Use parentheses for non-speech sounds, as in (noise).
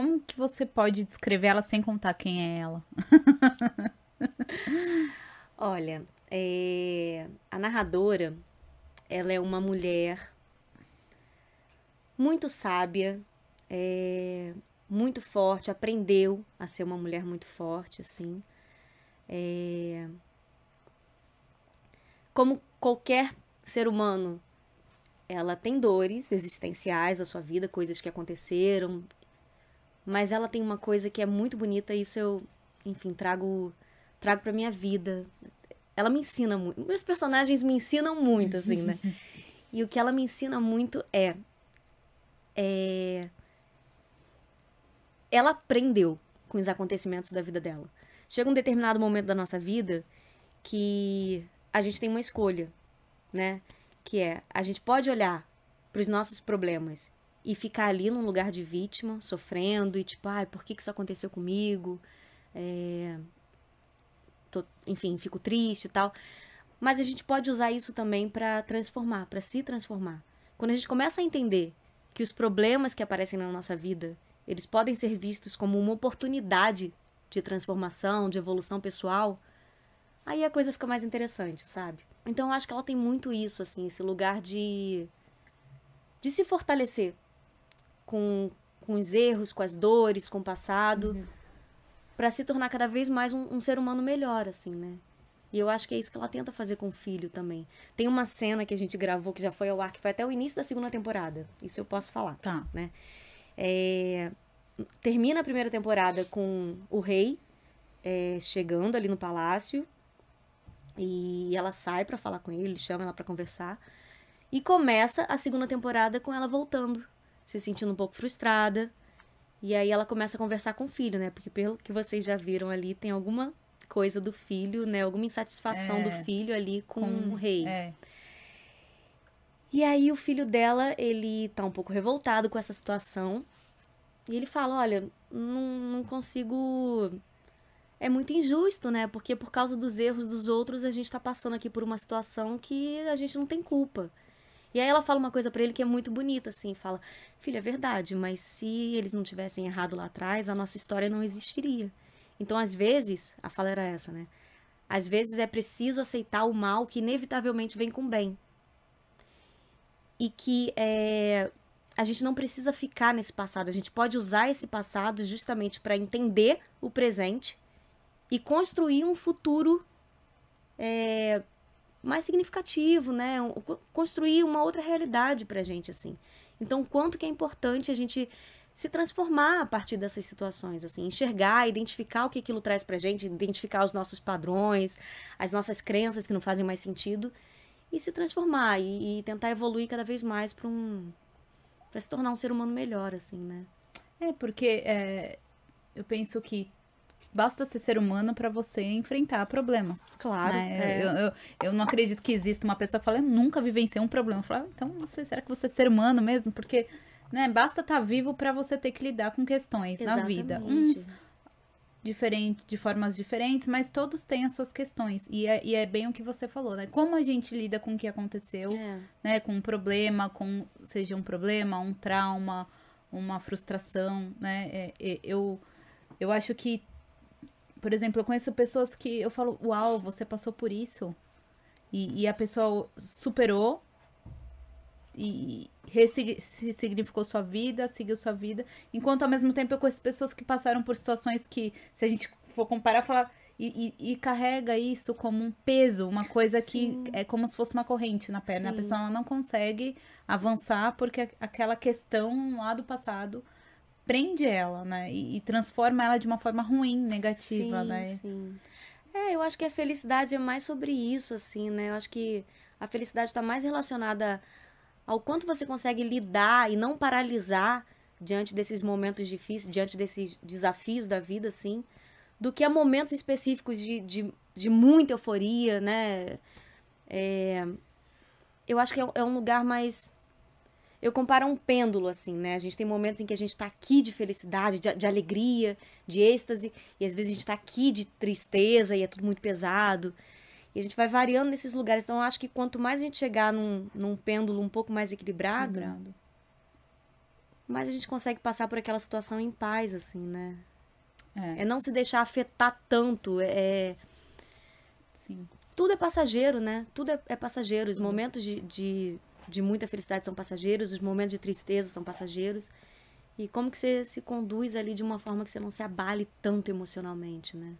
como que você pode descrever ela sem contar quem é ela? (laughs) Olha, é... a narradora, ela é uma mulher muito sábia, é... muito forte, aprendeu a ser uma mulher muito forte, assim. É... Como qualquer ser humano, ela tem dores existenciais da sua vida, coisas que aconteceram, mas ela tem uma coisa que é muito bonita e isso eu, enfim, trago trago para minha vida. Ela me ensina muito. Meus personagens me ensinam muito, assim, né? (laughs) e o que ela me ensina muito é, é ela aprendeu com os acontecimentos da vida dela. Chega um determinado momento da nossa vida que a gente tem uma escolha, né? Que é a gente pode olhar para os nossos problemas e ficar ali num lugar de vítima, sofrendo e tipo, ai, por que, que isso aconteceu comigo? É... Tô... enfim, fico triste e tal. Mas a gente pode usar isso também para transformar, para se transformar. Quando a gente começa a entender que os problemas que aparecem na nossa vida, eles podem ser vistos como uma oportunidade de transformação, de evolução pessoal, aí a coisa fica mais interessante, sabe? Então eu acho que ela tem muito isso, assim, esse lugar de de se fortalecer com, com os erros, com as dores, com o passado, uhum. para se tornar cada vez mais um, um, ser humano melhor, assim, né? E eu acho que é isso que ela tenta fazer com o filho também. Tem uma cena que a gente gravou que já foi ao ar, que foi até o início da segunda temporada. Isso eu posso falar. Tá. Né? É, termina a primeira temporada com o rei é, chegando ali no palácio. E ela sai para falar com ele, chama ela para conversar. E começa a segunda temporada com ela voltando se sentindo um pouco frustrada. E aí ela começa a conversar com o filho, né? Porque pelo que vocês já viram ali, tem alguma coisa do filho, né? Alguma insatisfação é, do filho ali com, o rei. É. E aí o filho dela, ele tá um pouco revoltado com essa situação. E ele fala, olha, não, não consigo é muito injusto, né? Porque por causa dos erros dos outros, a gente está passando aqui por uma situação que a gente não tem culpa. E aí ela fala uma coisa para ele que é muito bonita, assim, fala: "Filha, é verdade, mas se eles não tivessem errado lá atrás, a nossa história não existiria". Então, às vezes, a fala era essa, né? Às vezes é preciso aceitar o mal que inevitavelmente vem com o bem. E que é, a gente não precisa ficar nesse passado, a gente pode usar esse passado justamente para entender o presente e construir um futuro é, mais significativo, né? Construir uma outra realidade para a gente, assim. Então, quanto que é importante a gente se transformar a partir dessas situações, assim, enxergar, identificar o que aquilo traz para a gente, identificar os nossos padrões, as nossas crenças que não fazem mais sentido e se transformar e, e tentar evoluir cada vez mais para um para se tornar um ser humano melhor, assim, né? É porque é, eu penso que basta ser ser humano para você enfrentar problemas. Claro. Né? É. Eu, eu, eu, não acredito que exista uma pessoa que fala, eu nunca vivenciei um problema. Eu falo, ah, então você, será que você é ser humano mesmo? Porque né, basta estar tá vivo para você ter que lidar com questões Exatamente. na vida. Uns diferente, de formas diferentes, mas todos têm as suas questões. E é, e é, bem o que você falou, né? Como a gente lida com o que aconteceu, é. né? Com um problema, com seja um problema, um trauma, uma frustração, né? É, eu, eu acho que por exemplo, eu conheço pessoas que eu falo, uau, você passou por isso. E, e a pessoa superou e ressignificou sua vida, seguiu sua vida. Enquanto ao mesmo tempo eu conheço pessoas que passaram por situações que, se a gente for comparar, falar. E, e, e, carrega isso como um peso, uma coisa Sim. que é como se fosse uma corrente na perna. Sim. A pessoa não consegue avançar porque aquela questão lá do passado prende ela, né? E, e, transforma ela de uma forma ruim, negativa, sim, né? Sim. É, eu acho que a felicidade é mais sobre isso, assim, né? Eu acho que a felicidade está mais relacionada ao quanto você consegue lidar e não paralisar diante desses momentos difíceis, diante desses desafios da vida, assim, do que a momentos específicos de, de, de muita euforia, né? É, eu acho que é, é um lugar mais eu comparo a um pêndulo, assim, né? A gente tem momentos em que a gente tá aqui de felicidade, de, de alegria, de êxtase, e às vezes a gente tá aqui de tristeza e é tudo muito pesado. E a gente vai variando nesses lugares. Então, eu acho que quanto mais a gente chegar num, num pêndulo um pouco mais equilibrado, equilibrado, mais a gente consegue passar por aquela situação em paz, assim, né? É, é não se deixar afetar tanto. É. é Sim. Tudo é passageiro, né? Tudo é, é passageiro. Os momentos de, de de muita felicidade são passageiros, os momentos de tristeza são passageiros. E como que você se conduz ali de uma forma que você não se abale tanto emocionalmente, né?